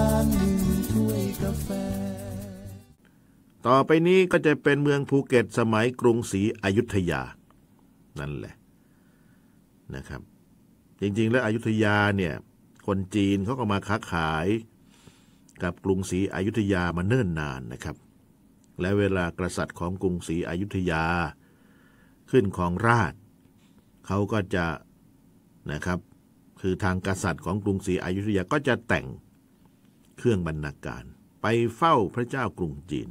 า่ถ้วยกาแฟต่อไปนี้ก็จะเป็นเมืองภูเก็ตสมัยกรุงศรีอยุธยา นั่นแหละนะครับ จริงๆ แล้วอยุธยาเนี่ยคนจีนเขาก็มาค้าขายกับกรุงศรีอยุธยามาเนิ่นนานนะครับ และเวลากษัตริย์ของกรุงศรีอยุธยาขึ้นของราชเขาก็จะนะครับคือทางกษัตริย์ของกรุงศรีอยุธยาก็จะแต่งเครื่องบรรณาการไปเฝ้าพระเจ้ากรุงจีน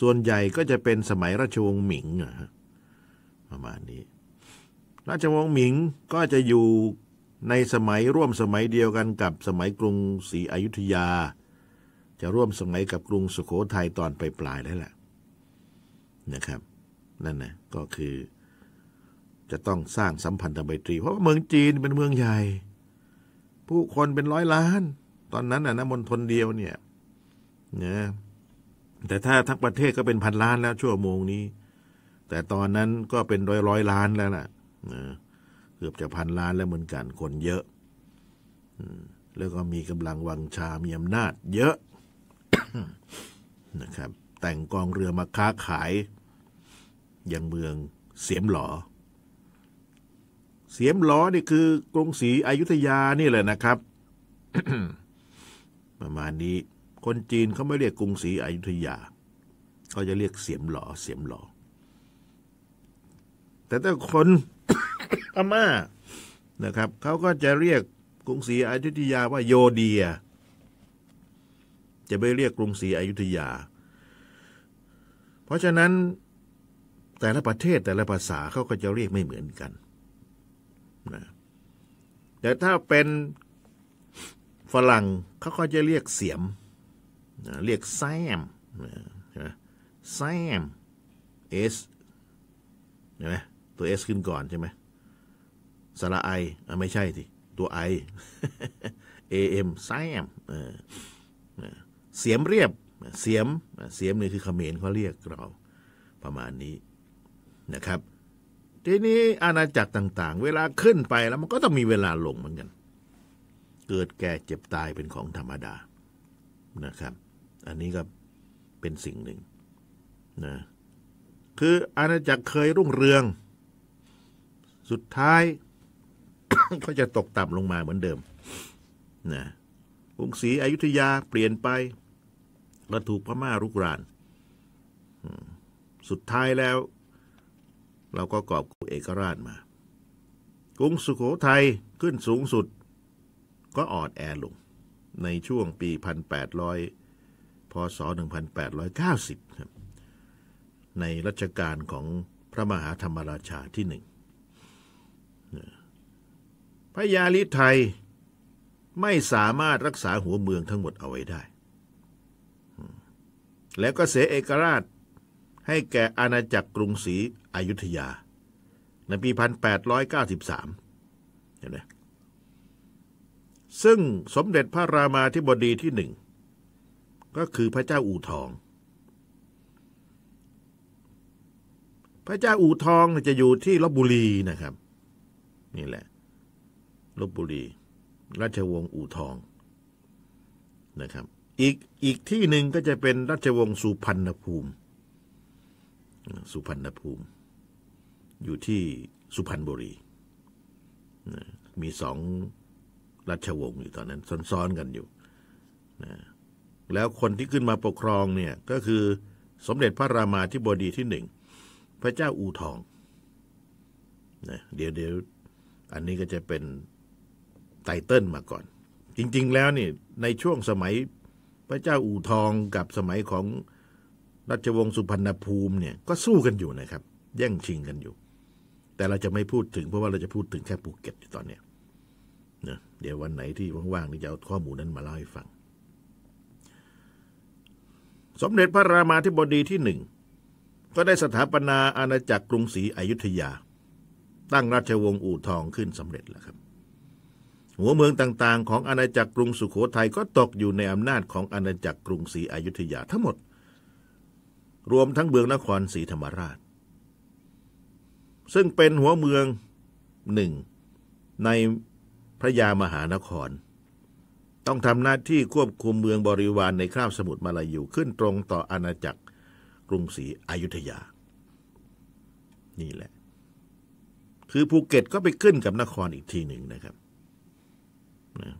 ส่วนใหญ่ก็จะเป็นสมัยราชวงศ์หมิงประมาณนี้ ราชวงศ์หมิงก็จะอยู่ในสมัยร่วมสมัยเดียวกันกับสมัยกรุงศรีอยุธยา จะร่วมสมัยกับกรุงสุขโขทัยตอนปลายๆแล้วแหละนะครับนั่นนะก็คือจะต้องสร้างสัมพันธไมตรี เพราะว่าเมืองจีนเป็นเมืองใหญ่ผู้คนเป็นร้อยล้าน ตอนนั้นอ่ะนะมณฑลเดียว เนี่ยนะแต่ถ้าทั้งประเทศก็เป็นพันล้านแล้ว ชั่วโมงนี้ แต่ตอนนั้นก็เป็นร้อยร้อยล้านแล้วนะ่ะเกือบจะพันล้าน แล้วเหมือนกันคนเยอะแล้วก็มีกำลังวังชา มีอำนาจ เยอะนะครับ แต่งกองเรือมาค้าขายยังเมืองเสียมหลอเสียมล้อนี่คือ กรุงศรีอยุธยานี่แหละนะครับ ประมาณนี้ คนจีนเขาไม่เรียกกรุงศรีอยุธยาเขาจะเรียกเสียมหลอเสียมหลอแต่ถ้าคนอาม่านะครับเขาก็จะเรียกกรุงศรีอยุธยาว่า โยเดีย จะไม่เรียกกรุงศรีอยุธยา เพราะฉะนั้นแต่ละประเทศแต่ละภาษาเขาก็จะเรียกไม่เหมือนกันแต่ถ้าเป็นฝรั่งเขาก็จะเรียกเสียม เรียกแซมแซมเอสเห็นไหมตัวเอสขึ้นก่อนใช่ไหมสระไออไม่ใช่สิตัวไอเอ็มแซมเสียมเรียบเสียมเสียมนี่คือเขมรเขาเรียกเราประมาณนี้นะครับทีนี้อาณาจักรต่างๆ เวลาขึ้นไปแล้วมันก็ต้องมีเวลาลงเหมือนกัน เกิดแก่เจ็บตายเป็นของธรรมดานะครับ อันนี้ก็เป็นสิ่งหนึ่งนะคืออาณาจักรเคยรุ่งเรือง สุดท้าย ก็จะตกต่ำลงมาเหมือนเดิมนะกรุงศรีอยุธยาเปลี่ยนไปก็ะถูกพม่ารุกรานสุดท้ายแล้วเราก็กอบกู้เอกราชมา กรุงสุขโขทัยขึ้นสูงสุด ก็อ่อนแอลง ในช่วงปี 1800พศ1890ครับในรัชกาลของพระมหาธรรมราชาที่หนึ่งพระยาลิไทยไม่สามารถรักษาหัวเมืองทั้งหมดเอาไว้ได้ แล้วก็เสียเอกราชให้แก่อาณาจักรกรุงศรีอยุธยา ในปี 1893เห็นไหมซึ่งสมเด็จพระรามาธิบดีที่หนึ่ง ก็คือพระเจ้าอู่ทอง พระเจ้าอู่ทองจะอยู่ที่ลบบุรีนะครับ นี่แหละลบบุรี ราชวงศ์อู่ทองนะครับ อีกอีกที่หนึ่งก็จะเป็นราชวงศ์สุพรรณภูมิสุพรรณภูมิ อยู่ที่สุพรรณบุรี มีสองรัชวงศ์อยู่ตอนนั้น ซ้อนๆกันอยู่ แล้วคนที่ขึ้นมาปกครอง เนี่ยก็คือสมเด็จพระรามาธิบดีที่หนึ่ง พระเจ้าอูทอง เดี๋ยวเดี๋ยวอันนี้ก็จะเป็นไตเติลมาก่อน จริง ๆ แล้วนี่ในช่วงสมัยพระเจ้าอู่ทองกับสมัยของราชวงศ์สุพรรณภูมิเนี่ยก็สู้กันอยู่นะครับ แย่งชิงกันอยู่ แต่เราจะไม่พูดถึงเพราะว่าเราจะพูดถึงแค่ภูเก็ตตอนเนี้ยนะเดี๋ยววันไหนที่ว่างๆนี่จะเอาข้อมูลนั้นมาเล่าให้ฟัง สมเด็จพระรามาธิบดีที่หนึ่ง ก็ได้สถาปนาอาณาจักรกรุงศรีอยุธยา ตั้งราชวงศ์อู่ทองขึ้นสำเร็จแล้วครับ หัวเมืองต่าง ๆ ของอาณาจักรกรุงสุขโขทัยก็ตกอยู่ในอำนาจของอาณาจักรกรุงศรีอยุธยาทั้งหมดรวมทั้งเมืองนครศรีธรรมราช ซึ่งเป็นหัวเมืองหนึ่งในพระยามหานคร ต้องทำหน้าที่ควบคุมเมืองบริวารในคราบสมุทรมาลายูขึ้นตรงต่ออาณาจักรกรุงศรีอยุธยา นี่แหละ คือภูเก็ตก็ไปขึ้นกับนครอีกทีหนึ่งนะครับ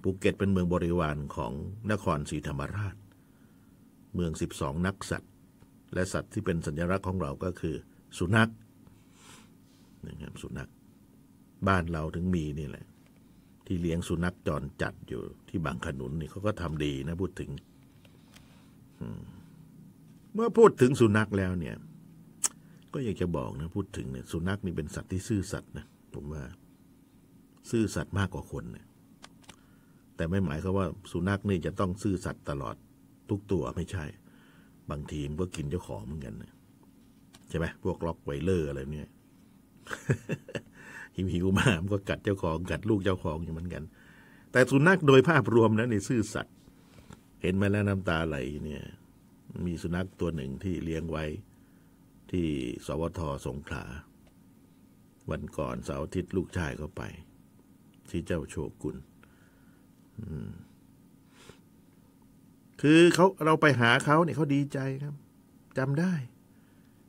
ภูเก็ตเป็นเมืองบริวารของนครศรีธรรมราช เมืองสสิบองนักสัตวและสัตว์ที่เป็นสัญลักษณ์ของเราก็คือ สุนัขนะครับสุนัขบ้านเราถึงมีนี่แหละ ที่เลี้ยงสุนัขจรจัดอยู่ ที่บางขนุนนี่เขาก็ทำดีนะ พูดถึงเมื่อพูดถึงสุนัขแล้วเนี่ย ก็อยากจะบอกนะ พูดถึงเนี่ยสุนัขนี่เป็นสัตว์ที่ซื่อสัตย์นะผมว่าซื่อสัตย์มากกว่าคน เนี่ย แต่ไม่หมายความว่า สุนัขนี่จะต้องซื่อสัตย์ตลอดทุกตัวไม่ใช่บางทีมันก็กินเจ้าของเหมือนกันใช่ไหมพวกล็อกไวเลอร์อะไรเนี่ยหิวหิวมามันก็กัดเจ้าของกัดลูกเจ้าของอยู่เหมือนกัน แต่สุนัขโดยภาพรวมนะในซื่อสัตว์เห็นมาแล้วน้ำตาไหล เนี่ย มีสุนัขตัวหนึ่งที่เลี้ยงไว้ ที่สวทสงขลาวันก่อนเสาร์อาทิตย์ลูกชายก็ไป ที่เจ้าโชกุลอืมคือเขาเราไปหาเขาเนี่ยเขาดีใจครับจำได้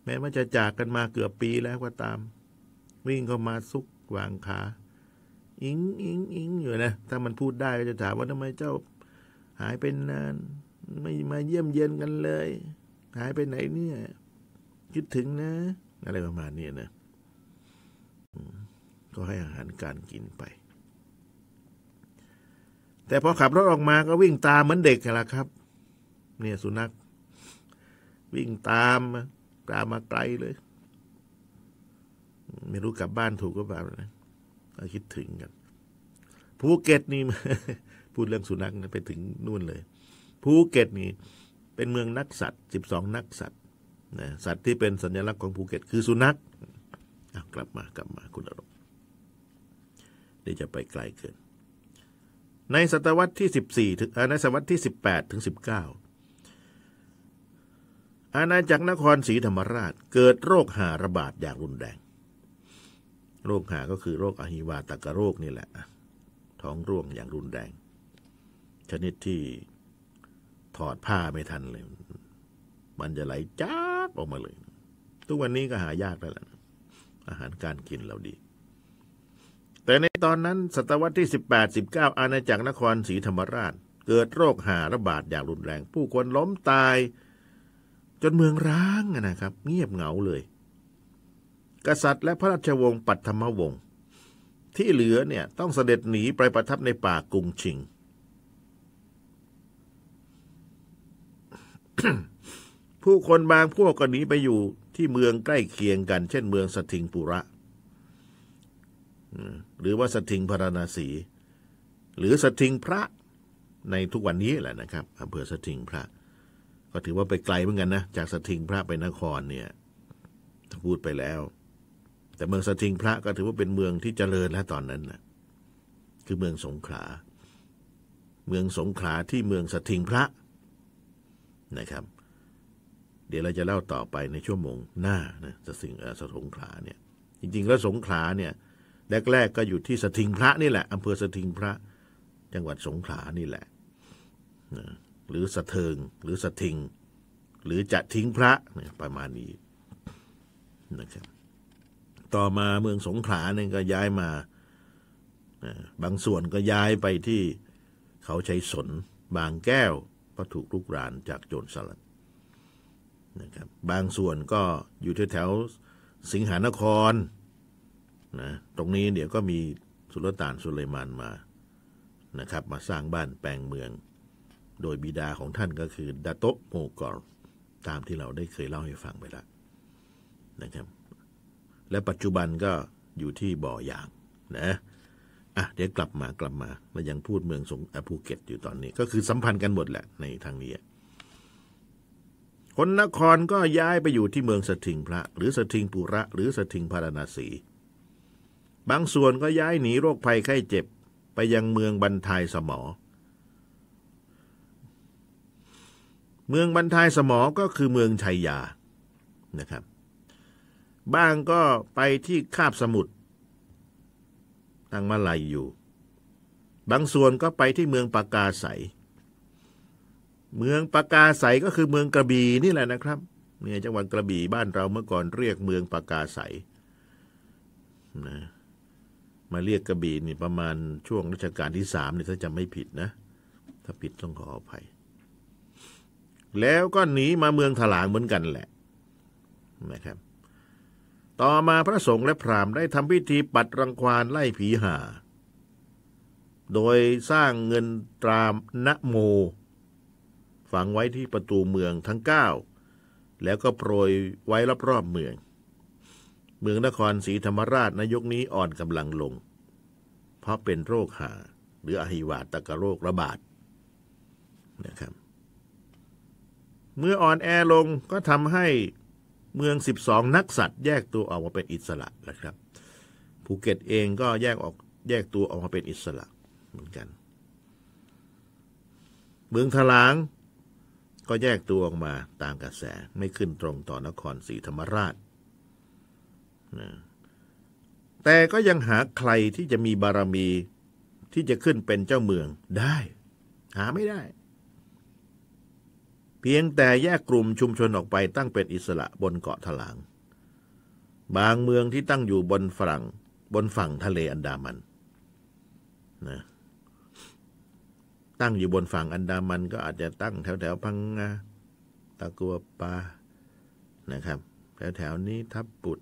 แม้ว่าจะจากกันมาเกือบปีแล้วก็ตาม วิ่งเข้ามาซุกวางขาอิงอิงอิงอยู่นะ ถ้ามันพูดได้ก็จะถามว่าทำไมเจ้า หายไปนาน ไม่มาเยี่ยมเยียนกันเลย หายไปไหนเนี่ย คิดถึงนะ อะไรประมาณนี้นะก็ให้อาหารการกินไป แต่พอขับรถออกมาก็วิ่งตามเหมือนเด็กกันละครับเนี่ยสุนัขวิ่งตามตามมาไกลเลยไม่รู้กลับบ้านถูกก็เปล่านะคิดถึงกันภูเก็ตนี่พูดเรื่องสุนัขนะไปถึงนู่นเลยภูเก็ตนี่เป็นเมืองนัก สัตว์สิบสองนักสัตว์นะสัตว์ที่เป็นสัญลักษณ์ของภูเก็ตคือสุนัขกลับมากลับมา คุณอรมณ์เดี๋ยวจะไปไกลเกินในศตวรรษที่สสิบี่ถึงในศตวรรษที่สิบแปดถึงสิบเก้าอาณาจักรนครศรีธรรมราช เกิดโรคหาระบาดอย่างรุนแรง โรคหา ก็คือโรคอหิวาตกโรคนี่แหละ ท้องร่วงอย่างรุนแรง ชนิดที่ถอดผ้าไม่ทันเลย มันจะไหลจ้าออกมาเลย ทุกวันนี้ก็หายากแล้วละอาหารการกินเราดี แต่ในตอนนั้น ศตวรรษที่18 19อาณาจักรนครศรีธรรมราช เกิดโรคหาระบาดอย่างรุนแรง ผู้คนล้มตายจนเมืองร้างนะครับ เงียบเหงาเลย กษัตริย์ และพระราชวงศ์ปัตถมวงศ์ ที่เหลือเนี่ย ต้องเสด็จหนีไปประทับในป่ากรุงชิง ผู้คนบางพวกก็หนีไปอยู่ที่เมืองใกล้เคียงกัน เช่นเมืองสถิงปุระหรือว่าสถิงพราณสี หรือสถิงพระในทุกวันนี้แหละนะครับอำเภอสถิงพระก็ถือว่าไปไกลเหมือนกันนะจากสถิงพระไปนครเนี่ยพูดไปแล้ว แต่เมืองสถิงพระ ก็ถือว่าเป็นเมืองที่เจริญแล้วตอนนั้นนะคือเมืองสงขลาเมืองสงขลาที่เมืองสถิงพระนะครับ เดี๋ยวเราจะเล่าต่อไปในชั่วโมงหน้านะสถิงสงขลาเนี่ย จริง ๆ แล้วสงขลาเนี่ยแรกๆก็อยู่ที่สถิงพระนี่แหละอำเภอสถิงพระจังหวัดสงขลานี่แหละหรือสะเทิงหรือสะทิง หรือจะทิ้งพระเนี่ยประมาณนี้นะครับต่อมาเมืองสงขลาเนี่ยก็ย้ายมา บางส่วนก็ย้ายไปที่เขาชัยสนบางแก้วก็ถูกลุกรานจากโจรสลัดนะครับบางส่วนก็อยู่แถวสิงหานครนะตรงนี้เดี๋ยวก็มีสุลต่านสุเลมานมานะครับ มาสร้างบ้านแปลงเมืองโดยบิดาของท่านก็คือดาโตโมกอร์ตามที่เราได้เคยเล่าให้ฟังไปแล้วนะครับ และปัจจุบันก็อยู่ที่บ่อยาง นะอ่ะเดี๋ยวกลับมากลับมาเรายังพูดเมืองสงภูเก็ตอยู่ตอนนี้ ก็คือสัมพันธ์กันหมดแหละ ในทางนี้ คนนครก็ย้ายไปอยู่ที่เมืองสถิงพระ หรือสถิงปุระ หรือสถิงพารณสี บางส่วนก็ย้ายหนีโรคภัยไข้เจ็บ ไปยังเมืองบันทายสมอเมืองบันทายสมอก็คือเมืองชัยยา นะครับ บ้างก็ไปที่คาบสมุทรตั้งมาลายอยู่ บางส่วนก็ไปที่เมืองปากาใสเมืองปากาใสก็คือเมืองกระบี่นี่แหละนะครับ เนี่ยจังหวัดกระบี่บ้านเราเมื่อก่อนเรียกเมืองปากาใสนะมาเรียกกระบี่นี่ประมาณช่วงรัชกาลที่สามนี่ถ้าจำไม่ผิดนะ ถ้าผิดต้องขออภัยแล้วก็หนีมาเมืองถลางเหมือนกันแหละนะครับ ต่อมาพระสงฆ์และพราหมณ์ได้ทำพิธีปัดรังควานไล่ผีหา โดยสร้างเงินตรามนะโม ฝังไว้ที่ประตูเมืองทั้งเก้า แล้วก็โปรยไว้รอบๆเมือง เมืองนครศรีธรรมราชนยกนี้อ่อนกำลังลง เพราะเป็นโรคหาหรืออหิวาตกโรคระบาดนะครับเมื่ออ่อนแอลงก็ทำให้เมือง12นักสัตว์แยกตัวออกมาเป็นอิสระนะครับ ภูเก็ตเองก็แยกออกแยกตัวออกมาเป็นอิสระเหมือนกัน เมืองทลาง ก็แยกตัวออกมาตามกระแสไม่ขึ้นตรงต่อนครศรีธรรมราชนะแต่ก็ยังหาใครที่จะมีบารมีที่จะขึ้นเป็นเจ้าเมืองได้ หาไม่ได้เพียงแต่แยกกลุ่มชุมชนออกไปตั้งเป็นอิสระบนเกาะถลาง บางเมืองที่ตั้งอยู่บนฝั่ง บนฝั่งทะเลอันดามันนะตั้งอยู่บนฝั่งอันดามัน ก็อาจจะตั้งแถวแถวพังงาตะกัวปานะครับ แถวแถวนี้ทับปุด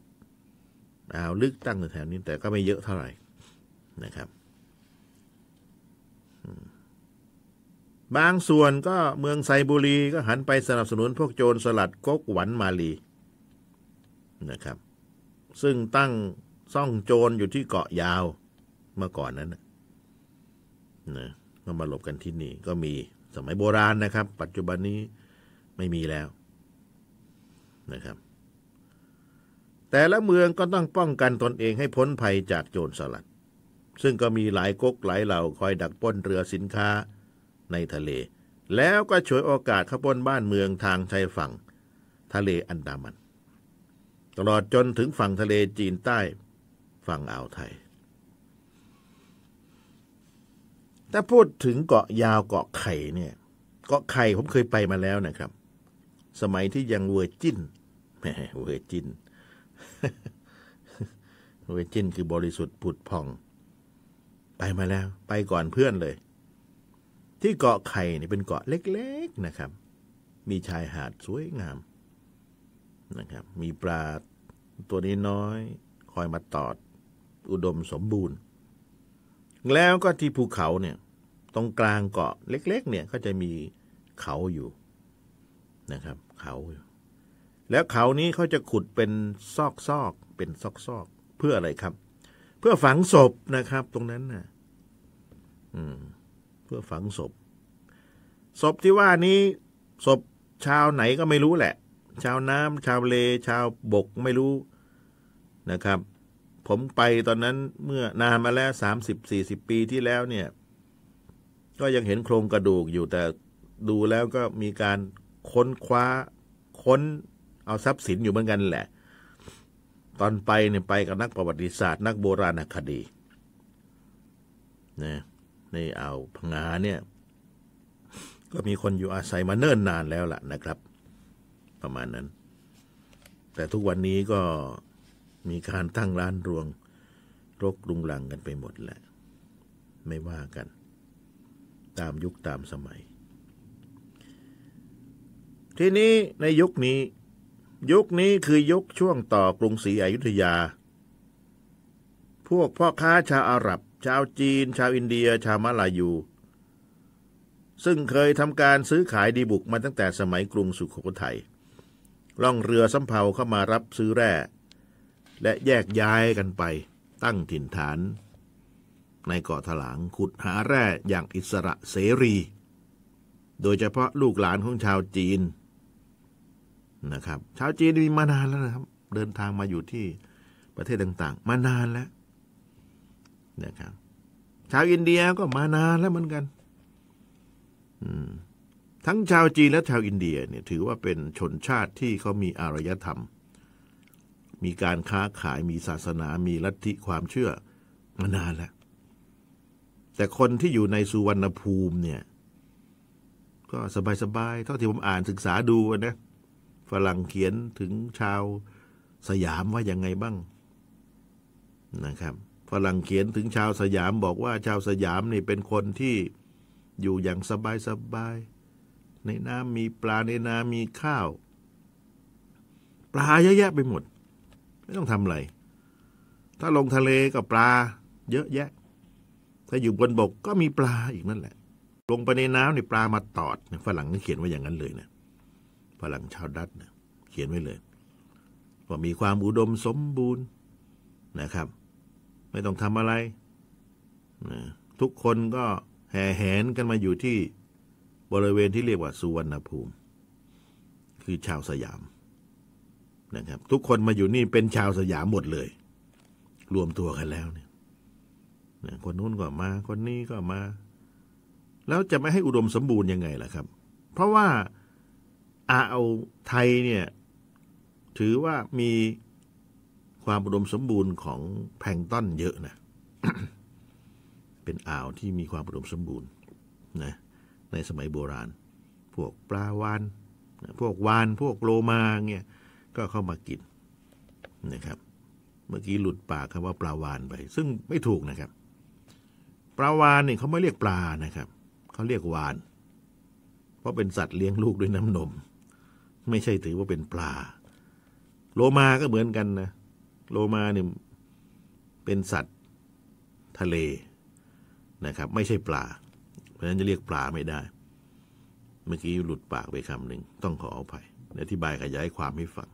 อ่าวลึกตั้งแถวนี้ แต่ก็ไม่เยอะเท่าไหร่นะครับบางส่วนก็เมืองไซบุรีก็หันไปสนับสนุนพวกโจรสลัดก๊กหวันมาลีนะครับ ซึ่งตั้งซ่องโจรอยู่ที่เกาะยาวเมื่อก่อนนั้นนะก็มาหลบกันที่นี่ ก็มีสมัยโบราณนะครับ ปัจจุบันนี้ไม่มีแล้วนะครับ แต่ละเมืองก็ต้องป้องกันตนเองให้พ้นภัยจากโจรสลัด ซึ่งก็มีหลายก๊กหลายเหล่าคอยดักป้นเรือสินค้าในทะเล แล้วก็ฉวยโอกาสขบวนบ้านเมืองทางชายฝั่งทะเลอันดามัน ตลอดจนถึงฝั่งทะเลจีนใต้ ฝั่งอ่าวไทยถ้าพูดถึงเกาะยาวเกาะไข่เนี่ยเกาะไข่ผมเคยไปมาแล้วนะครับ สมัยที่ยังเวอร์จินแหมเวอร์จินเวอร์จินคือบริสุทธิ์ผุดพอง ไปมาแล้วไปก่อนเพื่อนเลยที่เกาะไข่เนี่เป็นเกาะเล็ก ๆนะครับ มีชายหาดสวยงามนะครับ มีปลาตัวนี้น้อย คอยมาตอดอุดมสมบูรณ์ แล้วก็ที่ภูเขาเนี่ย ตรงกลางเกาะเล็ก ๆ เนี่ย ก็จะมีเขาอยู่นะครับ เขาอยู่ แล้วเขานี้เขาจะขุดเป็นซอกซอกเป็นซอกซอกเพื่ออะไรครับ เพื่อฝังศพนะครับ ตรงนั้นนะ่ะ อืมเพื่อฝังศพศพที่ว่านี้ศพชาวไหนก็ไม่รู้แหละ ชาวน้ำชาวเล ชาวบกไม่รู้นะครับ ผมไปตอนนั้นเมื่อนานมาแล้วสามสิบสี่สิบปีที่แล้วเนี่ย ก็ยังเห็นโครงกระดูกอยู่แต่ดูแล้วก็มีการค้นคว้าค้นเอาทรัพย์สินอยู่เหมือนกันแหละ ตอนไปเนี่ย ไปกับนักประวัติศาสตร์ นักโบราณคดีนะในอ่าวพงงาเนี่ย ก็มีคนอยู่อาศัยมาเนิ่นนานแล้วล่ะนะครับ ประมาณนั้น แต่ทุกวันนี้ก็มีการตั้งร้านรวง รกรุงรังกันไปหมดแหละไม่ว่ากัน ตามยุคตามสมัย ทีนี้ในยุคนี้ยุคนี้คือยุคช่วงต่อกรุงศรีอยุธยา พวกพ่อค้าชาวอาหรับชาวจีน ชาวอินเดีย ชาวมาลายู ซึ่งเคยทำการซื้อขายดีบุกมาตั้งแต่สมัยกรุงสุขโขทยัย ล่องเรือสำเภาเข้ามารับซื้อแร่ และแยกย้ายกันไปตั้งถิ่นฐาน ในเกาะถลางขุดหาแร่อย่างอิสระเสรี โดยเฉพาะลูกหลานของชาวจีนนะครับ ชาวจีนมีมานานแล้วนะครับ เดินทางมาอยู่ที่ประเทศต่างๆ มานานแล้วนะครับชาวอินเดียก็มานานแล้วเหมือนกันทั้งชาวจีนและชาวอินเดีย เนี่ย ถือว่าเป็นชนชาติที่เขามีอารยธรรม มีการค้าขายมีศาสนา มีลัทธิความเชื่อมานานแล้วแต่คนที่อยู่ในสุวรรณภูมิเนี่ย ก็สบายๆ เท่าที่ผมอ่านศึกษาดูนะฝรั่งเขียนถึงชาวสยามว่ายังไงบ้าง นะครับฝรั่งเขียนถึงชาวสยาม บอกว่าชาวสยามนี่เป็นคนที่อยู่อย่างสบายๆ ในน้ำมีปลาในน้ำมีข้าว ปลาเยอะแยะไปหมด ไม่ต้องทำอะไร ถ้าลงทะเล ก็ปลาเยอะแยะ ถ้าอยู่บนบกก็มีปลาอีกนั่นแหละ ลงไปในน้ำนี่ปลามาตอดฝรั่งก็เขียนไว้อย่างนั้นเลยเนะฝรั่งชาวดัตนะเขียนไว้เลยว่ามีความอุดมสมบูรณ์นะครับไม่ต้องทำอะไรนะทุกคนก็แห่แหนกันมาอยู่ที่บริเวณที่เรียกว่า สุวรรณภูมิ คือชาวสยาม นะครับ ทุกคนมาอยู่นี่เป็นชาวสยามหมดเลย รวมตัวกันแล้ว เนี่ยคนนู้นก็มา คนนี้ก็มา แล้วจะไม่ให้อุดมสมบูรณ์ยังไงล่ะครับ เพราะว่าอาเอาไทยเนี่ย ถือว่ามีความอุดมสมบูรณ์ของแพงต้นเยอะนะ เป็นอ่าวที่มีความอุดมสมบูรณ์นะ ในสมัยโบราณ พวกปลาวาน พวกวาน พวกโลมา เนี่ย ก็เข้ามากินนะครับ เมื่อกี้หลุดปากคำว่าปลาวานไป ซึ่งไม่ถูกนะครับ ปลาวานเนี่ยเขาไม่เรียกปลานะครับ เขาเรียกวาน เพราะเป็นสัตว์เลี้ยงลูกด้วยน้ำนม ไม่ใช่ถือว่าเป็นปลา โลมาก็เหมือนกันนะโลมาเนี่ยเป็นสัตว์ทะเลนะครับ ไม่ใช่ปลาเพราะฉะนั้นจะเรียกปลาไม่ได้ เมื่อกี้หลุดปากไปคำหนึ่งต้องขออภัยอธิบายขยายความให้ฟัง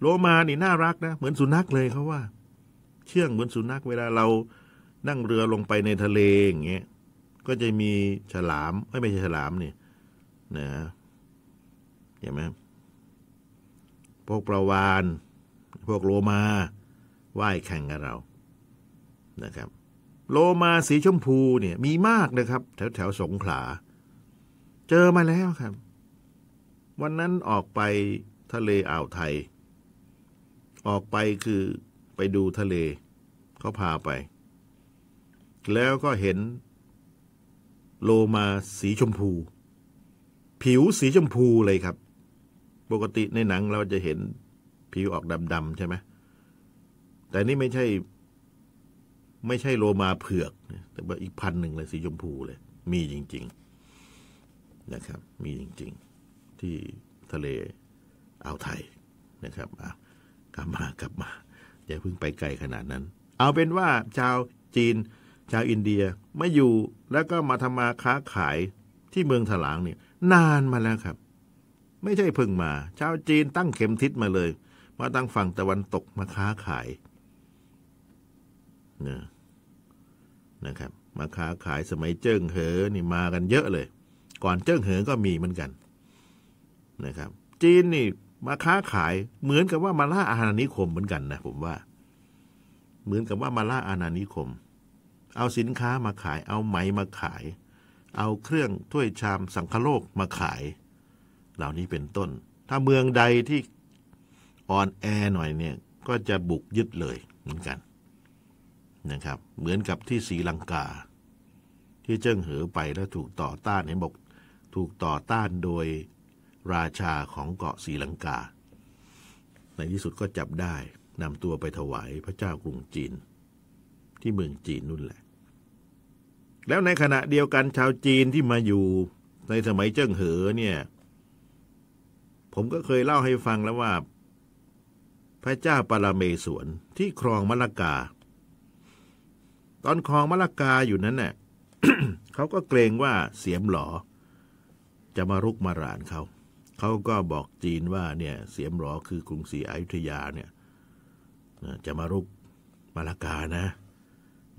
โลมานี่น่ารักนะ เหมือนสุนัขเลยเขาว่า เชื่องเหมือนสุนัขเวลาเรานั่งเรือลงไปในทะเลอย่างเงี้ย ก็จะมีฉลาม ไม่ไม่ใช่ฉลามนี่นะเห็นไหมพวกปลาวานพวกโลมาว่ายแข่งกับเรา นะครับ โลมาสีชมพูเนี่ยมีมากนะครับ แถวแถวสงขลา เจอมาแล้วครับ วันนั้นออกไปทะเลอ่าวไทย ออกไปคือไปดูทะเลเขาพาไป แล้วก็เห็น โลมาสีชมพู ผิวสีชมพูเลยครับ ปกติในหนังเราจะเห็นผิวออกดำๆใช่ไหมแต่นี่ไม่ใช่ไม่ใช่โลมาเผือกแต่ว่าอีกพันหนึ่งเลยสีชมพูเลย มีจริง ๆ นะครับ มีจริง ๆที่ทะเลอ่าวไทยนะครับกลับมากลับมา อย่าเพิ่งไปไกลขนาดนั้น เอาเป็นว่าชาวจีนชาวอินเดียมาอยู่แล้วก็มาทำมาค้าขายที่เมืองถลางเนี่ย นานมาแล้วครับ ไม่ใช่เพิ่งมาชาวจีนตั้งเข็มทิศมาเลยมาตั้งฝั่งตะวันตกมาค้าขายนะนะครับ มาค้าขายสมัยเจิ้งเหอ นี่มากันเยอะเลย ก่อนเจิ้งเหอ ก็มีเหมือนกัน นะครับ จีนนี่ มาค้าขาย เหมือนกับว่ามาล่าอาณานิคมเหมือนกันนะผมว่า เหมือนกับว่ามาล่าอาณานิคม เอาสินค้ามาขายเอาไหมมาขาย เอาเครื่องถ้วยชามสังคโลกมาขาย เหล่านี้เป็นต้น ถ้าเมืองใดที่อ่อนแอหน่อยเนี่ยก็จะบุกยึดเลยเหมือนกันนะครับ เหมือนกับที่ศรีลังกา ที่เจิ้งเหอไปแล้วถูกต่อต้านเห็นบอกถูกต่อต้านโดยราชาของเกาะศรีลังกา ในที่สุดก็จับได้นำตัวไปถวาย พระเจ้ากรุงจีน ที่เมืองจีนนุ่นแหละ แล้วในขณะเดียวกันชาวจีนที่มาอยู่ในสมัยเจิ้งเหอเนี่ย ผมก็เคยเล่าให้ฟังแล้วว่าระเจ้าปรเมศวรที่ครองมละกา ตอนครองมละกาอยู่นั้นเน่ะเขาก็เกรงว่าเสียมหลอ จะมารุกมารานเขาเขาก็บอกจีนว่าเนี่ย เสียมหลอคือกรุงศรีอยุธยาเนี่ยจะมารุกมะละกานะ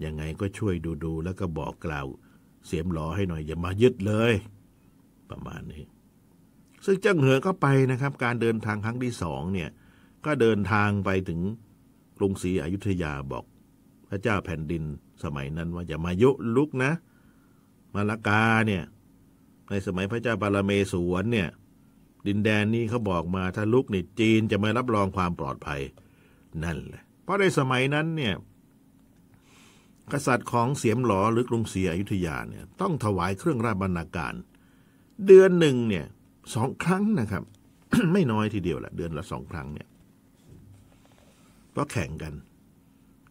ยังไงก็ช่วยดูดูแล้วก็บอกกล่าว เสียมหลอให้หน่อยอย่ามายึดเลย ประมาณนี้ ซึ่งเจ้าเหือก็ไปนะครับ การเดินทางครั้งที่สองเนี่ยก็เดินทางไปถึงกรุงศรีอยุธยาบอก พระเจ้าแผ่นดินสมัยนั้นว่าอย่ามายุลุกนะ มาลากาเนี่ยในสมัยพระเจ้าบาลเมศวรเนี่ยดินแดนนี้เขาบอกมาถ้าลุกนี่จีนจะไม่รับรองความปลอดภัยนั่นแหละเพราะในสมัยนั้นเนี่ย กษัตริย์ของเสียมหลอหรือกรุงศรีอยุธยาเนี่ยต้องถวายเครื่องราชบรรณาการ เดือนหนึ่งเนี่ยสองครั้งนะครับ ไม่น้อยทีเดียวแหละเดือนละสองครั้งเนี่ยก็แข่งกัน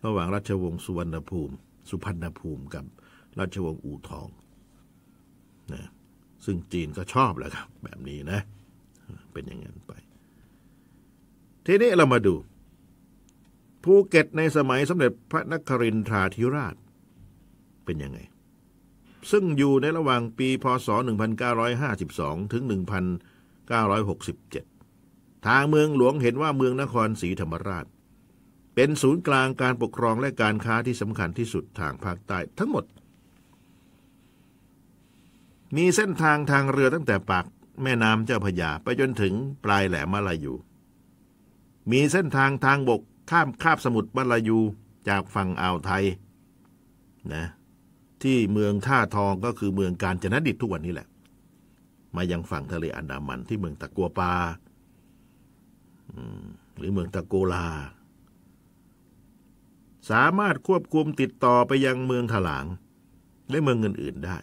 ระหว่างราชวงศ์สุวรรณภูมิ สุพรรณภูมิกับราชวงศ์อู่ทองนะซึ่งจีนก็ชอบแหละครับ แบบนี้นะ เป็นอย่างนั้นไป ทีนี้เรามาดูภูเก็ตในสมัยสมเด็จพระนครินทราธิราช เป็นยังไงซึ่งอยู่ในระหว่างปีพศ1952 ถึง 1967 ทางเมืองหลวงเห็นว่าเมืองนครศรีธรรมราชเป็นศูนย์กลางการปกครองและการค้าที่สำคัญที่สุดทางภาคใต้ทั้งหมด มีเส้นทางทางเรือตั้งแต่ปากแม่น้ำเจ้าพยาไปจนถึงปลายแหลมมาลายู มีเส้นทางทางบกข้ามคาบสมุทรมาลายูจากฝั่งอ่าวไทยนะที่เมืองท่าทองก็คือเมืองกาญจนดิตทุกวันนี้แหละ มายังฝั่งทะเลอันดามันที่เมืองตะกัวปาหรือเมืองตะโกลาสามารถควบคุมติดต่อไปยังเมืองถลางและเมืองอื่นๆได้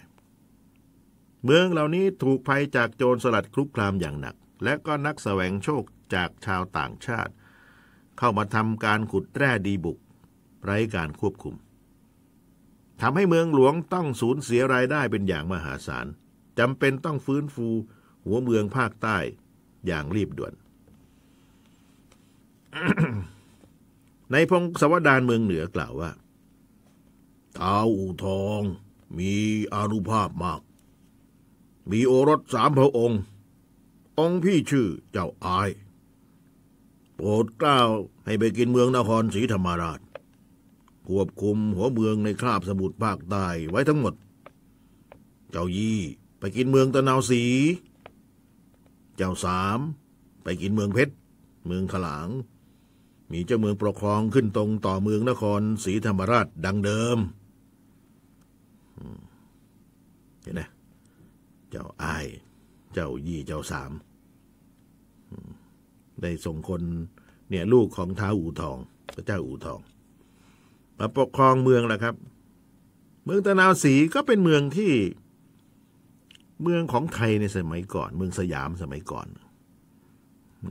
เมืองเหล่านี้ถูกภัยจากโจรสลัดคลุกคลามอย่างหนัก และก็นักสแสวงโชคจากชาวต่างชาติ เข้ามาทำการขุดแร่ดีบุก ไร้การควบคุมทำให้เมืองหลวงต้องสูญเสียรายได้เป็นอย่างมหาศาลจำเป็นต้องฟื้นฟูหัวเมืองภาคใต้อย่างรีบด่วนในพงศวดานเมืองเหนือกล่าวว่า ท้าวอู่ทองมีอานุภาพมาก มีโอรสสามพระองค์ องค์พี่ชื่อเจ้าอายโปรดกล้าวให้ไปกินเมืองนครศรีธรรมราชควบคุมหัวเมืองในคราบสมุทรภาคใต้ไว้ทั้งหมด เจ้ายี่ไปกินเมืองตะนาวสีเจ้าสามไปกินเมืองเพชรเมืองขลางมีเจ้าเมืองปกครองขึ้นตรงต่อเมืองนครศรีธรรมราชดังเดิมเห็นไหมเจ้าอายเจ้ายี่ เจ้าสามได้ส่งคน เนี่ย ลูกของท้าอู่ทอง พระเจ้าอู่ทอง มาปกครองเมืองแหละครับ เมืองตะนาวศรีก็เป็นเมืองที่ เมืองของไทยในสมัยก่อน เมืองสยามสมัยก่อน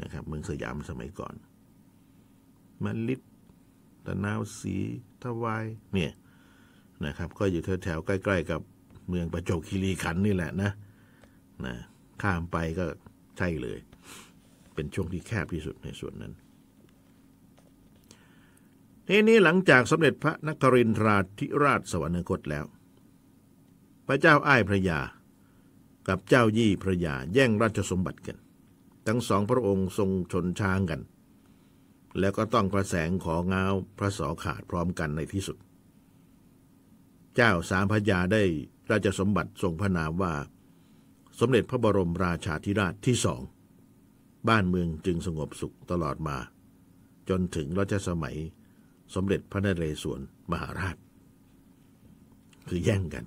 นะครับ เมืองสยามสมัยก่อนมะลิตะนาวสีทวาย เนี่ย นะครับ ก็อยู่แถวๆใกล้ ๆ กับเมืองประจวบคีรีขันนี่แหละนะ นะ ข้ามไปก็ใช่เลย เป็นช่วงที่แคบที่สุดในส่วนนั้นทีนี้หลังจากสมเด็จพระนครินทราธิราชสวรรคตแล้ว พระเจ้าอ้ายพระยา กับเจ้ายี่พระยาแย่งราชสมบัติกัน ทั้งสองพระองค์ทรงชนช้างกันแล้วก็ต้องกระแสงของเงาพระสอขาดพร้อมกันในที่สุด เจ้าสามพญาได้ราชสมบัติทรงพระนามว่า สมเด็จพระบรมราชาธิราชที่สอง บ้านเมืองจึงสงบสุขตลอดมา จนถึงรัชสมัยสมเด็จพระนเรศวรมหาราช คือแย่งกัน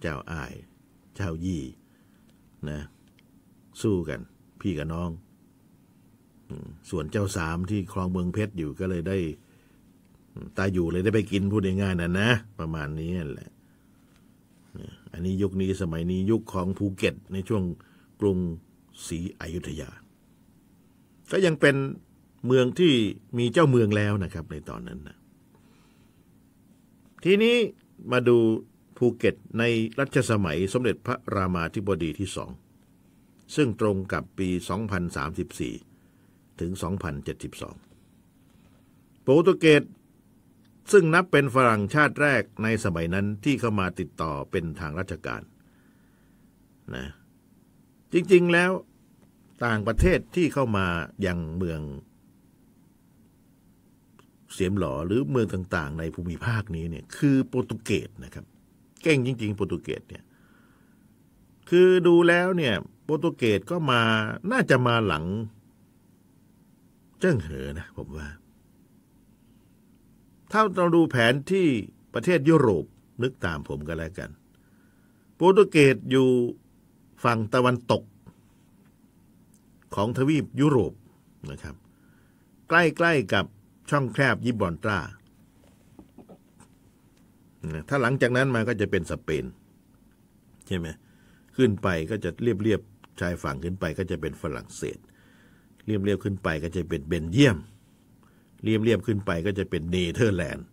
เจ้าอายเจ้ายี่นะสู้กัน พี่กับน้องส่วนเจ้าสามที่คลองเมืองเพชรอยู่ก็เลยได้ตาอยู่เลยได้ไปกินพูดง่ายๆนะนะ ประมาณนี้แหละ อันนี้ยุคนี้สมัยนี้ยุคของภูเก็ตในช่วงกรุงศรีอยุธยา ก็ยังเป็นเมืองที่มีเจ้าเมืองแล้วนะครับ ในตอนนั้นนะทีนี้มาดูภูเก็ตในรัชสมัยสมเด็จพระรามาธิบดีที่สอง ซึ่งตรงกับปี 2034ถึง 2072 โปรตุเกส ซึ่งนับเป็นฝรั่งชาติแรกในสมัยนั้นที่เข้ามาติดต่อเป็นทางราชการ นะ จริงๆ แล้วต่างประเทศที่เข้ามายังเมืองเสียมหลอหรือเมืองต่าง ๆ ในภูมิภาคนี้เนี่ย คือโปรตุเกสนะครับ เก่งจริงๆ โปรตุเกสเนี่ย คือดูแล้วเนี่ยโปรตุเกสก็มา น่าจะมาหลังืิ้งเหอนะผมว่า ถ้าเราดูแผนที่ประเทศยุโรปนึกตามผมก็แล้วกันโปรตุเกสอยู่ฝั่งตะวันตกของทวีปยุโรปนะครับ ใกล้ๆกับช่องแคบยิบอนตราถ้าหลังจากนั้นมาก็จะเป็นสเปนใช่ไหมขึ้นไปก็จะเรียบๆ ชายฝั่งขึ้นไปก็จะเป็นฝรั่งเศสเรียบเรียบขึ้นไปก็จะเป็นเบนเยียม เรียบเรียบขึ้นไปก็จะเป็นเนเธอร์แลนด์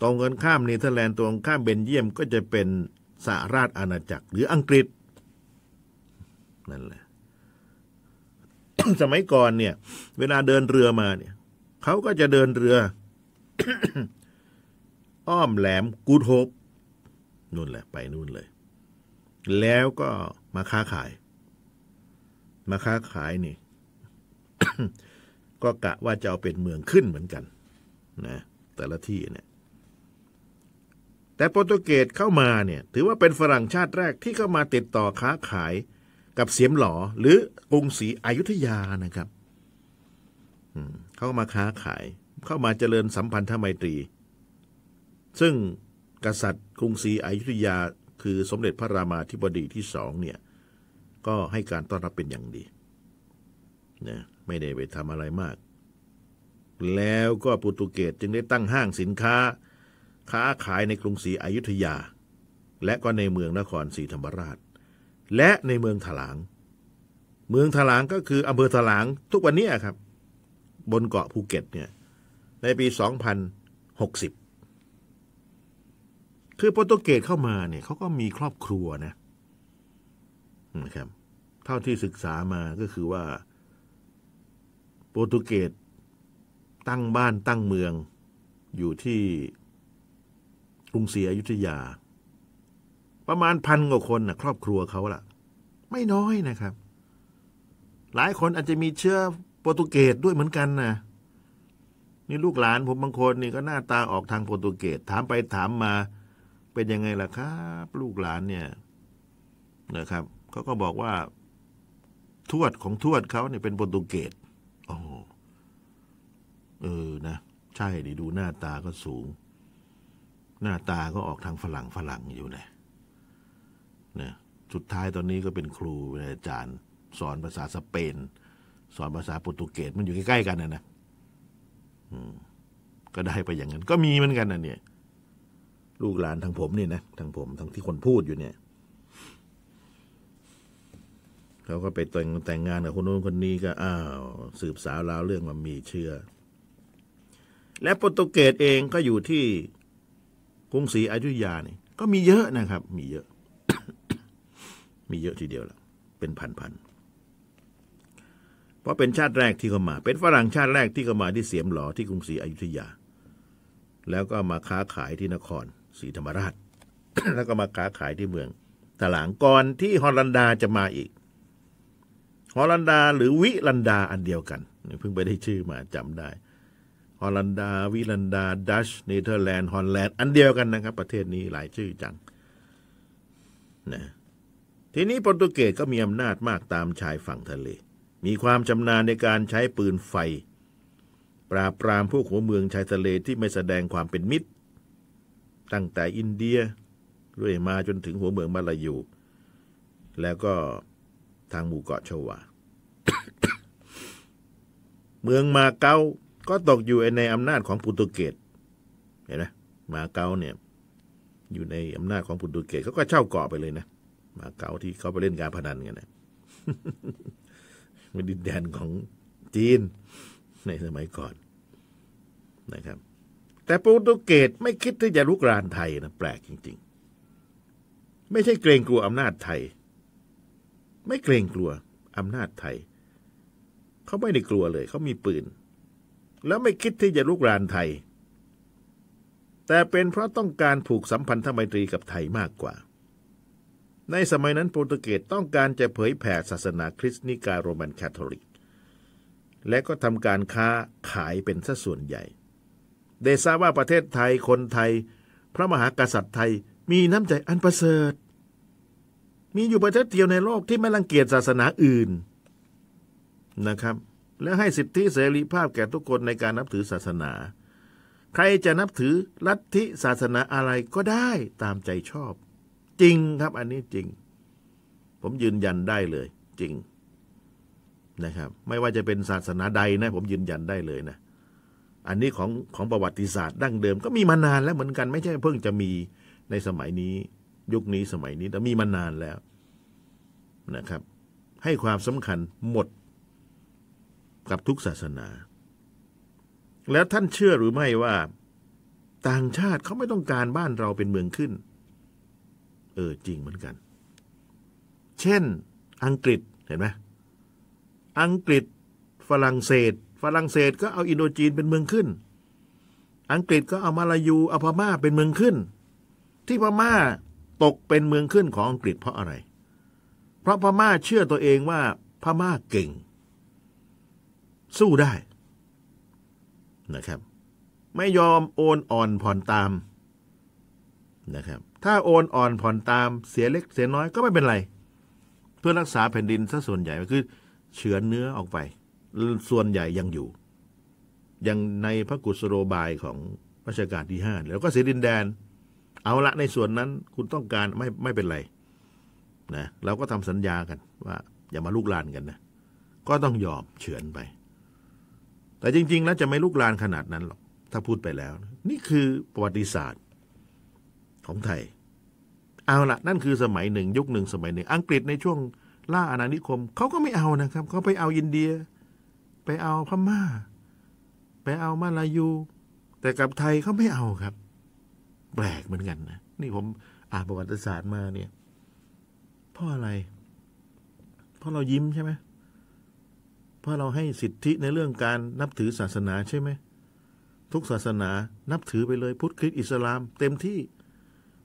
ตรงกันข้ามเนเธอร์แลนด์ตรงข้ามเบนเยียมก็จะเป็นสหราชอาณาจักร หรืออังกฤษนั่นแหละ สมัยก่อนเนี่ย เวลาเดินเรือมาเนี่ยเขาก็จะเดินเรือ อ้อมแหลมกูดโฮปนู่นแหละ ไปนู่นเลย แล้วก็มาค้าขาย มาค้าขายนี่ก็กะว่าจะเอาเป็นเมืองขึ้นเหมือนกันนะแต่ละที่เนี่ย แต่โปรตุเกสเข้ามาเนี่ย ถือว่าเป็นฝรั่งชาติแรกที่เข้ามาติดต่อค้าขายกับเสียมหลอหรือกรุงศรีอยุธยานะครับเข้ามาค้าขายเข้ามาเจริญสัมพันธไมตรี ซึ่งกษัตริย์กรุงศรีอยุธยา คือสมเด็จพระรามาธิบดีที่สองเนี่ย ก็ให้การต้อนรับเป็นอย่างดีนะไม่ได้ไปทำอะไรมาก แล้วก็โปรตุเกสจึงได้ตั้งห้างสินค้า ค้าขายในกรุงศรีอยุธยา และก็ในเมืองนครศรีธรรมราช และในเมืองถลาง เมืองถลางก็คืออำเภอถลาง ทุกวันนี้ครับ บนเกาะภูเก็ต เนี่ย ในปี 2060 คือโปรตุเกสเข้ามาเนี่ยเขาก็มีครอบครัวนะนะครับ เท่าที่ศึกษามาก็คือว่าโปรตุเกสตั้งบ้านตั้งเมืองอยู่ที่กรุงศรีอยุธยา ประมาณพันกว่าคนนะครอบครัวเขาล่ะ ไม่น้อยนะครับ หลายคนอาจจะมีเชื้อโปรตุเกสด้วยเหมือนกันนะนี่ลูกหลาน ผมบางคนนี่ก็หน้าตาออกทางโปรตุเกสถามไปถามมาเป็นยังไงล่ะครับลูกหลานเนี่ยนะครับเขาก็บอกว่า ทวดของทวดเขาเนี่ยเป็นโปรตุเกสอเออนะใช่ดิดูหน้าตาก็สูง หน้าตาก็ออกทางฝรั่งฝรั่งอยู่นะนะสุดท้ายตอนนี้ก็เป็นครูอาจารย์สอนภาษาสเปน สอนภาษาโปรตุเกสมันอยู่ใกล้ๆกันนะนะก็ได้ไปอย่างนั้น ก็มีเหมือนกันนะเนี่ย ลูกหลานทางผม นี่นะ ทางผมทางที่คนพูดอยู่เนี่ยเขาก็ไปแต่งแต่งงานกับคนนู้นคนนี้ก็อ้าวสืบสาวราวเรื่องมามีเชื่อและโปรตุเกสเองก็อยู่ที่กรุงศรีอยุธยานี่ก็มีเยอะนะครับ มีเยอะ มีเยอะทีเดียวละเป็นพันๆเพราะเป็นชาติแรกที่เข้ามา เป็นฝรั่งชาติแรกที่เข้ามาที่เสียมหลอ ที่กรุงศรีอยุธยา แล้วก็มาค้าขายที่นครศรีธรรมราชแล้วก็มาค้าขายที่เมือง ตลางก่อนที่ฮอลันดาจะมาอีกฮอลันดาหรือวิลันดาอันเดียวกัน เพิ่งไปได้ชื่อมาจำได้ฮอลันดา วิลันดาดัชเนเธอร์แลนด์ฮอลแลนด์อันเดียวกันนะครับ ประเทศนี้หลายชื่อจังนะทีนี้โปรตุเกสก็มีอำนาจมากตามชายฝั่งทะเล มีความชำนาญในการใช้ปืนไฟ ปราบปรามพวกหัวเมืองชายทะเลที่ไม่แสดงความเป็นมิตร ตั้งแต่อินเดียเรื่อยมาจนถึงหัวเมืองมาลายูแล้วก็ทางหมู่เกาะชวาเมืองมาเก๊าก็ตกอยู่ในอำนาจของโปรตุเกสเห็นไหมมาเก๊าเนี่ย อยู่ในอำนาจของโปรตุเกสเขาก็เช่าเกาะไปเลยนะ มาเก๊าที่เขาไปเล่นการพนันกันนะมันดินแดนของจีน ในสมัยก่อนนะครับ แต่โปรตุเกสไม่คิดที่จะลุกรานไทยนะแปลกจริง ๆ ไม่ใช่เกรงกลัวอำนาจไทยไม่เกรงกลัวอำนาจไทย เขาไม่ได้กลัวเลย เขามีปืน แล้วไม่คิดที่จะลุกรานไทย แต่เป็นเพราะต้องการผูกสัมพันธไมตรีกับไทยมากกว่า ในสมัยนั้นโปรตุเกสต้องการจะเผยแผ่ศาสนาคริสต์นิกายโรมันคาทอลิก และก็ทำการค้าขายเป็นสัส่วนใหญ่ เดซาว่าประเทศไทย คนไทย พระมหากษัตริย์ไทยมีน้ำใจอันประเสริฐมีอยู่ประเทศเดียวในโลกที่ไม่รังเกียจศาสนาอื่นนะครับ และให้สิทธิเสรีภาพแก่ทุกคนในการนับถือศาสนา ใครจะนับถือลัทธิศาสนาอะไรก็ได้ตามใจชอบ จริงครับ อันนี้จริง ผมยืนยันได้เลย จริง นะครับ ไม่ว่าจะเป็นศาสนาใดนะ ผมยืนยันได้เลยนะ อันนี้ของของประวัติศาสตร์ดั้งเดิมก็มีมานานแล้วเหมือนกันไม่ใช่เพิ่งจะมีในสมัยนี้ยุคนี้สมัยนี้แต่มีมานานแล้ว นะครับ ให้ความสำคัญหมด กับทุกศาสนา แล้วท่านเชื่อหรือไม่ว่า ต่างชาติเขาไม่ต้องการบ้านเราเป็นเมืองขึ้น เออจริงเหมือนกัน เช่น อังกฤษเห็นไหมอังกฤษ ฝรั่งเศส ฝรั่งเศสก็เอาอินโดจีนเป็นเมืองขึ้น อังกฤษก็เอามาลายูเอาพม่าเป็นเมืองขึ้น ที่พม่าตกเป็นเมืองขึ้นของอังกฤษเพราะอะไร เพราะพม่าเชื่อตัวเองว่าพม่าเก่ง สู้ได้นะครับ ไม่ยอมโอนอ่อนผ่อนตามนะครับถ้าโอนอ่อนผ่อนตามเสียเล็กเสียน้อยก็ไม่เป็นไร เพื่อรักษาแผ่นดินซะส่วนใหญ่คือ เฉือนเนื้อออกไปส่วนใหญ่ยังอยู่ยังในพระกุศโลบายของรัชกาลที่ห้าแล้วก็เสียดินแดนเอาละในส่วนนั้นคุณต้องการไม่ไม่เป็นไรนะเราก็ทำสัญญากันว่าอย่ามาลุกลานกันนะ ก็ต้องยอมเฉือนไป แต่จริงๆ แล้วจะไม่ลุกลานขนาดนั้นหรอกถ้าพูดไปแล้ว นี่คือประวัติศาสตร์ของไทย เอาละนั่นคือสมัยหนึ่งยุคหนึ่งสมัยหนึ่ง อังกฤษในช่วงล่าอาณานิคม เขาก็ไม่เอานะครับเขาไปเอาอินเดีย ไปเอาพม่าไปเอามาลายูแต่กับไทยเขาไม่เอาครับแปลกเหมือนกันนะนี่ผมอ่านประวัติศาสตร์มาเนี่ยเพราะอะไร เพราะเรายิ้มใช่ไหมเพราะเราให้สิทธิในเรื่องการนับถือศาสนาใช่ไหมทุกศาสนา นับถือไปเลยพุทธคริสต์อิสลาม เต็มที่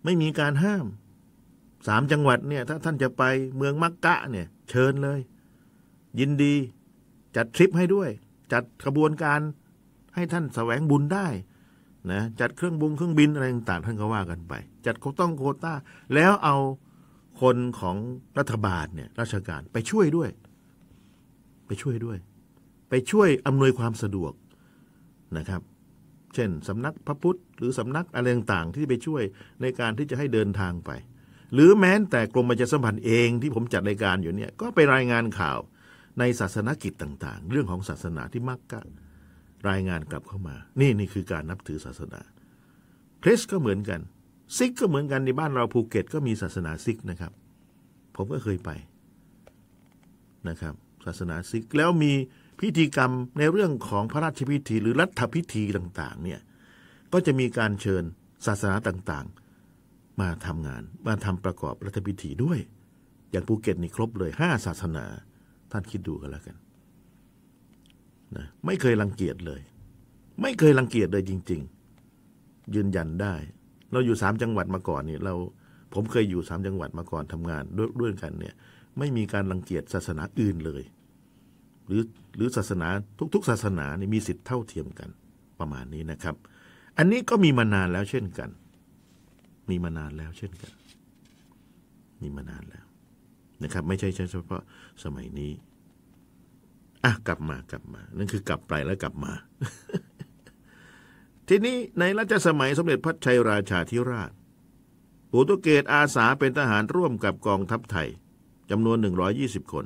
ไม่มีการห้ามสามจังหวัดเนี่ยถ้าท่านจะไปเมืองมักกะเนี่ยเชิญเลย ยินดีจัดทริปให้ด้วย จัดกระบวนการให้ท่านแสวงบุญได้นะจัดเครื่องบงเครื่องบินอะไรต่างๆท่านก็ว่ากันไปจัดเขาต้องโคต้า แล้วเอาคนของรัฐบาลเนี่ยราชการไปช่วยด้วย ไปช่วยด้วย ไปช่วยอำนวยความสะดวกนะครับ เช่นสำนักพระพุทธหรือสำนักอะไรต่างๆที่ไปช่วยในการที่จะให้เดินทางไป หรือแม้แต่กรมประชาสัมพันธ์เองที่ผมจัดรายการอยู่เนี่ย ก็ไปรายงานข่าวในศาสนกิจต่างๆ เรื่องของศาสนาที่มักกะรายงานกลับเข้ามา นี่นี่คือการนับถือศาสนาคริสก็เหมือนกันซิกก็เหมือนกันในบ้านเราภูเก็ตก็มีศาสนาซิกนะครับผมก็เคยไปนะครับ ศาสนาซิกแล้วมีพิธีกรรมในเรื่องของพระราชพิธี หรือรัฐพิธีต่างๆ เนี่ย ก็จะมีการเชิญศาสนาต่างๆ มาทำงานมาทำประกอบรัฐพิธีด้วย อย่างภูเก็ตนี่ครบเลยห้าศาสนาท่านคิดดูกันแล้วกันนะไม่เคยรังเกียจเลย ไม่เคยรังเกียจเลย จริงๆ ยืนยันได้ เราอยู่สามจังหวัดมาก่อนเนี่ยเราผมเคยอยู่สามจังหวัดมาก่อนทำงาน ด้วยด้วยกันเนี่ย ไม่มีการรังเกียจศาสนาอื่นเลย หรือหรือศาสนาทุก ๆ ศาสนา นี่มีสิทธิ์เท่าเทียมกันประมาณนี้นะครับ อันนี้ก็มีมานานแล้วเช่นกัน มีมานานแล้วเช่นกัน มีมานานแล้วนะครับ ไม่ใช่เฉพาะสมัยนี้อ่ะกลับมากลับมา นั่นคือกลับไปแล้วกลับมา ทีนี้ในรัชสมัยสมเด็จพระชัยราชาธิราชปูตุเกตอาสาเป็นทหารร่วมกับกองทัพไทยจำนวน 120 คน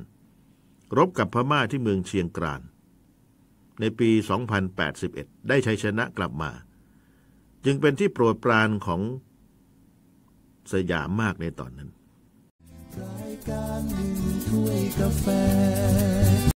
รบกับพม่าที่เมืองเชียงกราน ในปี 2081 ได้ชัยชนะกลับมา จึงเป็นที่โปรดปรานของสยามมากในตอนนั้นรายการหนึ่งถ้วยกาแฟ